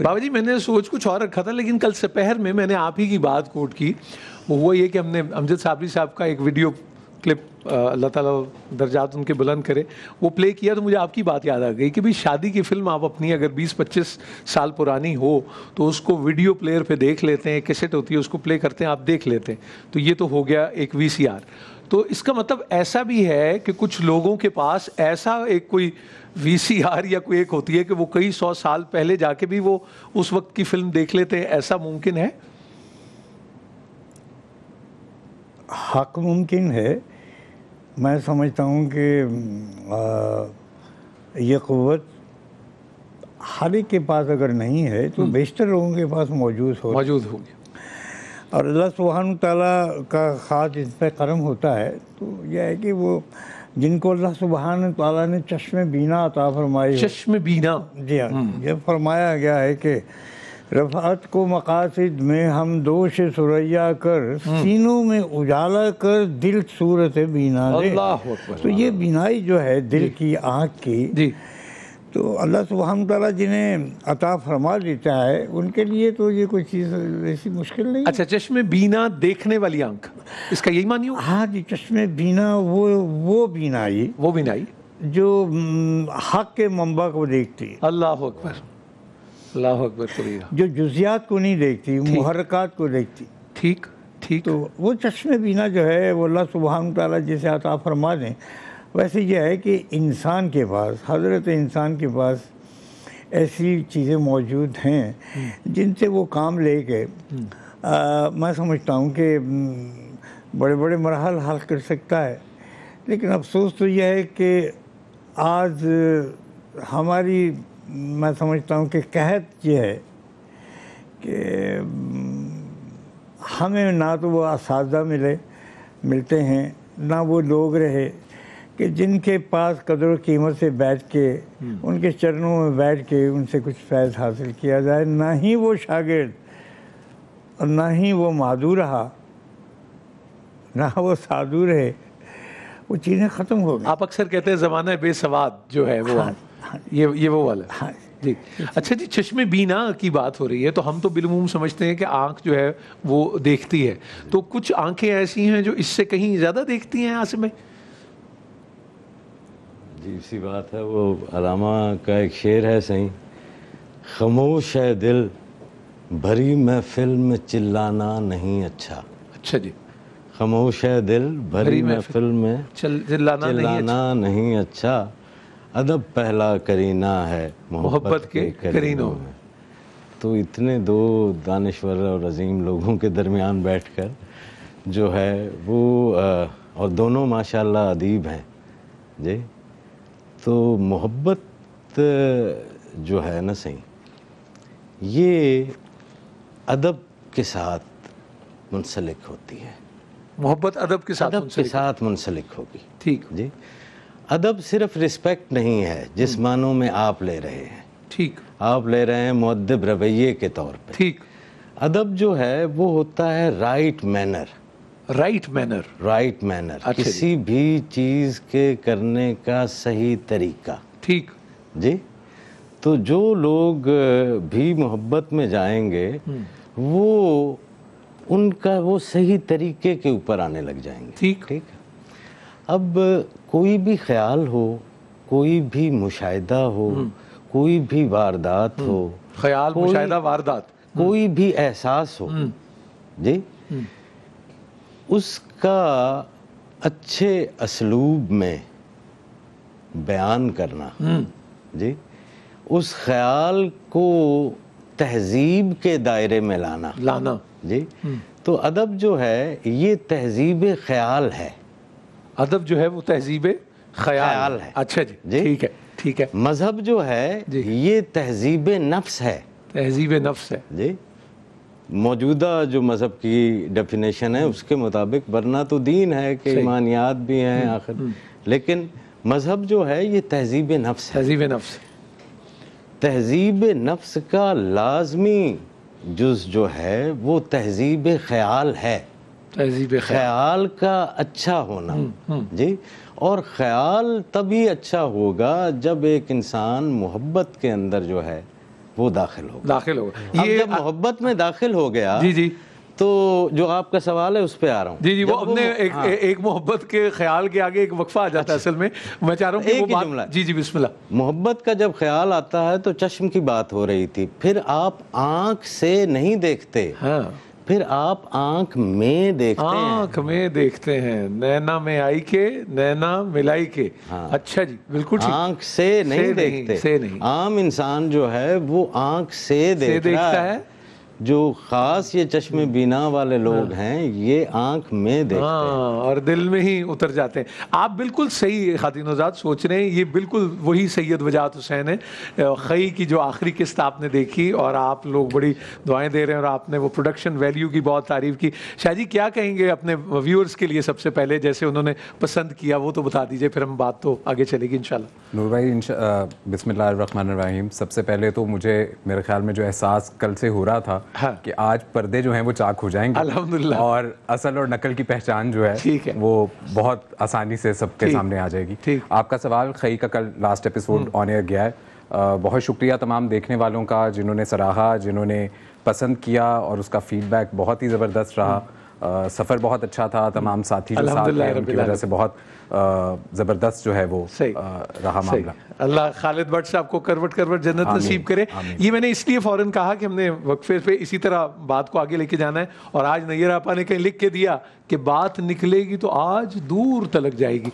बाबा जी मैंने सोच कुछ और रखा था लेकिन कल सपहर में मैंने आप ही की बात कोट की वो हुआ ये कि हमने अमजद साबरी साहब का एक वीडियो क्लिप अल्लाह ताला दर्जात उनके बुलंद करे वो प्ले किया तो मुझे आपकी बात याद आ गई कि भाई शादी की फिल्म आप अपनी अगर 20-25 साल पुरानी हो तो उसको वीडियो प्लेयर पे देख लेते हैं कैसेट होती है उसको प्ले करते हैं आप देख लेते हैं तो ये तो हो गया एक वी तो इसका मतलब ऐसा भी है कि कुछ लोगों के पास ऐसा एक कोई वी या कोई एक होती है कि वो कई सौ साल पहले जाके भी वो उस वक्त की फिल्म देख लेते हैं ऐसा मुमकिन है हक मुमकिन है मैं समझता हूँ कि ये क़वत हर एक के पास अगर नहीं है तो हम्म। बेशतर लोगों के पास मौजूद हो मौजूद होगी और अल्लाह सुबहान तला का ख़ास इस पर करम होता है तो यह है कि वो जिनको अल्लाह सुबहान तला ने चश्म बीना अता फरमाई चश्म बीना जी हाँ हम्म। यह फरमाया गया है कि रफात को मकासद में हम दोष सुरैया कर हम्म। सीनों में उजाला कर दिल सूरत बीना तो ये बीनाई जो है दिल की आँख की तो अल्लाह सुबहान तला जिन्हें अता फरमा देता है उनके लिए तो ये कोई चीज़ ऐसी मुश्किल नहीं अच्छा चश्मे बीना देखने वाली आंख इसका यही मानिए हाँ जी चश्मे बीना वो वो बीनाई वो बीनाई जो हम्म, हक के मम्बा को देखती है अल्लाह अकबर अल्लाह अकबर जो जुजियात को नहीं देखती मुहरकत को देखती ठीक ठीक तो वो चश्मे बीना जो है वो अल्लाह सुबहान तला जैसे अता फरमा दें वैसे यह है कि इंसान के पास हजरत इंसान के पास ऐसी चीज़ें मौजूद हैं हम्म। जिनसे वो काम ले के हम्म। आ, मैं समझता हूँ कि हम्म, बड़े बड़े मरहल हल कर सकता है लेकिन अफसोस तो यह है कि आज हमारी मैं समझता हूँ कि कहत यह है कि हमें ना तो वो इस मिले मिलते हैं ना वो लोग रहे कि जिनके पास कदर कीमत से बैठ के हम्म। उनके चरणों में बैठ के उनसे कुछ फैज हासिल किया जाए ना ही वो शागिर्द और ना ही वो मादू रहा ना वो साधु रहे वो चीज़ें ख़त्म हो गई आप अक्सर कहते हैं ज़माना बेसवाद जो है वो हाँ, हाँ, ये ये वो वाला हाँ, जी अच्छा जी चश्मे बीना की बात हो रही है तो हम तो बिलमूम समझते हैं कि आंख जो है वो देखती है तो कुछ आंखें ऐसी हैं जो इससे कहीं ज़्यादा देखती हैं आसमें अजीब सी बात है वो अलामा का एक शेर है सही खामोश है दिल भरी महफिल में चिल्लाना नहीं अच्छा अच्छा जी खामोश है दिल भरी महफिल में चिल्लाना नहीं, अच्छा, नहीं अच्छा अदब पहला करीना है मोहब्बत के, के करीनों में तो इतने दो दानश्वर और अजीम लोगों के दरमियान बैठकर जो है वो आ, और दोनों माशाल्लाह अदीब हैं जी तो मोहब्बत जो है ना सही ये अदब के साथ मुंसलिक होती है मोहब्बत अदब के साथ अदब के साथ मुंसलिक होगी ठीक जी अदब सिर्फ रिस्पेक्ट नहीं है जिस हम्म। मानों में आप ले रहे हैं ठीक आप ले रहे हैं मुद्दब रवैये के तौर पे ठीक अदब जो है वो होता है right manner right manner right manner किसी भी चीज के करने का सही तरीका ठीक जी तो जो लोग भी मोहब्बत में जाएंगे हम्म। वो उनका वो सही तरीके के ऊपर आने लग जाएंगे ठीक ठीक अब कोई भी ख्याल हो कोई भी मुशाहिदा हो हम्म। कोई भी वारदात हम्म। हो ख्याल मुशाहिदा वारदात कोई भी एहसास हो जी उसका अच्छे असलूब में बयान करना हम्म। जी उस ख्याल को तहजीब के दायरे में लाना लाना जी हम्म। तो अदब जो है ये तहजीब ख्याल है अदब जो है वो तहजीब ख्याल, ख्याल है अच्छा जी जी ठीक है ठीक है मज़हब जो है ये तहजीब नफ्स है तहजीब नफ्स है जी मौजूदा जो मज़हब की डेफिनेशन है उसके मुताबिक वरना तो दीन है कि ईमानियात भी हैं हम्म, आखिर हम्म। लेकिन मज़हब जो है ये तहजीब नफ्स तहजीब नफ्स तहजीब नफ्स का लाजमी जुज जो है वो तहजीब ख्याल है तहजीब ख्याल का अच्छा होना हम्म, जी और ख्याल तभी अच्छा होगा जब एक इंसान मोहब्बत के अंदर जो है वो दाखिल होगा दाखिल होगा ये मोहब्बत में दाखिल हो गया जी जी तो जो आपका सवाल है उस पर आ रहा हूँ जी जी वो अपने एक, हाँ। एक मोहब्बत के ख्याल के आगे एक वक्फा आ जाता है अच्छा। असल में मैं चाह रहा हूँ एक बात, जी जी बिस्मिल्लाह मोहब्बत का जब ख्याल आता है तो चश्म की बात हो रही थी फिर आप आंख से नहीं देखते हाँ फिर आप आंख में देखते आँख हैं आंख में देखते हैं नैना में आई के नैना मिलाई के हाँ। अच्छा जी बिल्कुल आंख से नहीं से देखते नहीं, से नहीं आम इंसान जो है वो आंख से देख से देखता है, है जो खास ये चश्मे हम्म। बीना वाले लोग हाँ। हैं ये आंख में देखते हाँ, हैं और दिल में ही उतर जाते हैं आप बिल्कुल सही आजाद सोच रहे हैं ये बिल्कुल वही सैयद वजात हुसैन है खई की जो आखिरी किस्त आपने देखी और आप लोग बड़ी दुआएं दे रहे हैं और आपने वो प्रोडक्शन वैल्यू की बहुत तारीफ की शाह जी क्या कहेंगे अपने व्यूअर्स के लिए सबसे पहले जैसे उन्होंने पसंद किया वो तो बता दीजिए फिर हम बात तो आगे चलेगी इन नूर भाई इन बिसमिल्लाम सबसे पहले तो मुझे मेरे ख्याल में जो एहसास कल से हो रहा था हाँ। कि आज पर्दे जो हैं वो चाक हो जाएंगे अल्हम्दुलिल्लाह और असल और नकल की पहचान जो है ठीक है वो बहुत आसानी से सबके सामने आ जाएगी ठीक आपका सवाल खई का कल लास्ट एपिसोड ऑन एयर गया है आ, बहुत शुक्रिया तमाम देखने वालों का जिन्होंने सराहा जिन्होंने पसंद किया और उसका फीडबैक बहुत ही ज़बरदस्त रहा सफ़र बहुत अच्छा था तमाम साथी जो साथ हैं उनकी वजह से बहुत ज़बरदस्त जो है वो रहा मामला अल्लाह खालिद भट्ट साहब को करवट करवट जन्नत नसीब करे ये मैंने इसलिए फ़ौरन कहा कि हमने वक्फे पे इसी तरह बात को आगे लेके जाना है और आज नैयर आपा ने कहीं लिख के दिया कि बात निकलेगी तो आज दूर तलक जाएगी